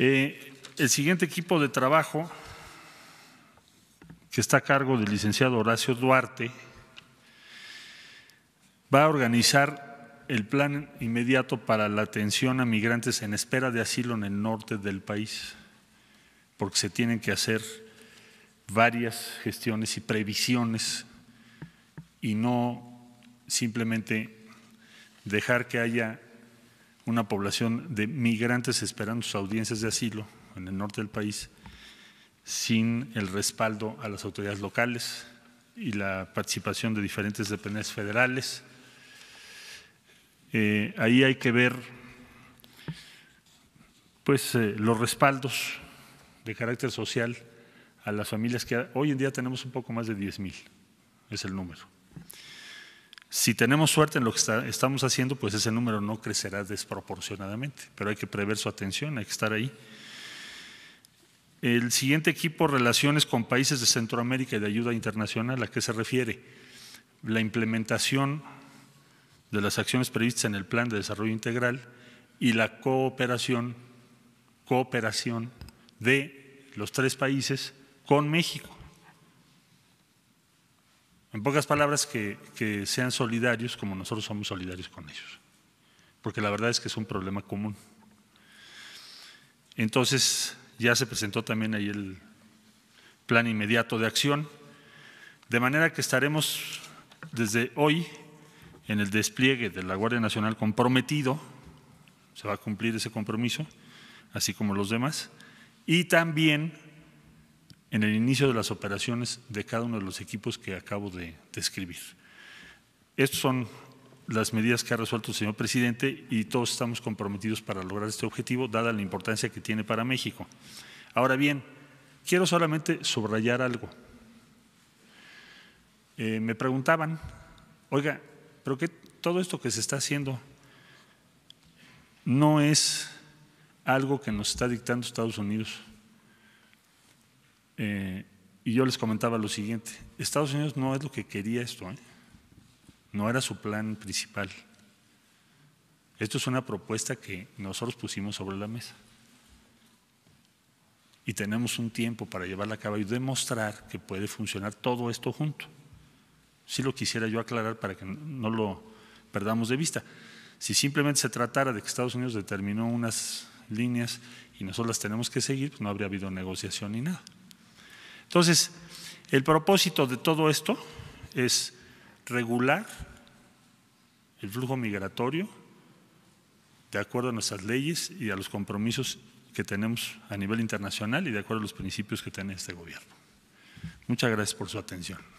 Eh, el siguiente equipo de trabajo, que está a cargo del licenciado Horacio Duarte, va a organizar el plan inmediato para la atención a migrantes en espera de asilo en el norte del país, porque se tienen que hacer varias gestiones y previsiones y no simplemente dejar que haya una población de migrantes esperando sus audiencias de asilo en el norte del país sin el respaldo a las autoridades locales y la participación de diferentes dependencias federales. Eh, ahí hay que ver pues, eh, los respaldos de carácter social a las familias que hoy en día tenemos un poco más de 10.000 mil, es el número. Si tenemos suerte en lo que estamos haciendo, pues ese número no crecerá desproporcionadamente, pero hay que prever su atención, hay que estar ahí. El siguiente equipo, relaciones con países de Centroamérica y de ayuda internacional, ¿a qué se refiere? La implementación de las acciones previstas en el Plan de Desarrollo Integral y la cooperación, cooperación de los tres países con México. En pocas palabras, que, sean solidarios como nosotros somos solidarios con ellos. Porque la verdad es que es un problema común. Entonces, ya se presentó también ahí el plan inmediato de acción, de manera que estaremos desde hoy en el despliegue de la Guardia Nacional comprometido, se va a cumplir ese compromiso, así como los demás, y también en el inicio de las operaciones de cada uno de los equipos que acabo de describir. Estas son las medidas que ha resuelto el señor presidente y todos estamos comprometidos para lograr este objetivo, dada la importancia que tiene para México. Ahora bien, quiero solamente subrayar algo. Eh, me preguntaban, oiga, pero qué todo esto que se está haciendo no es algo que nos está dictando Estados Unidos y yo les comentaba lo siguiente, Estados Unidos no es lo que quería esto, ¿eh? no era su plan principal. Esto es una propuesta que nosotros pusimos sobre la mesa. Y tenemos un tiempo para llevarla a cabo y demostrar que puede funcionar todo esto junto. Si lo quisiera yo aclarar para que no lo perdamos de vista. Si simplemente se tratara de que Estados Unidos determinó unas líneas y nosotros las tenemos que seguir, pues no habría habido negociación ni nada. Entonces, el propósito de todo esto es regular el flujo migratorio de acuerdo a nuestras leyes y a los compromisos que tenemos a nivel internacional y de acuerdo a los principios que tiene este gobierno. Muchas gracias por su atención.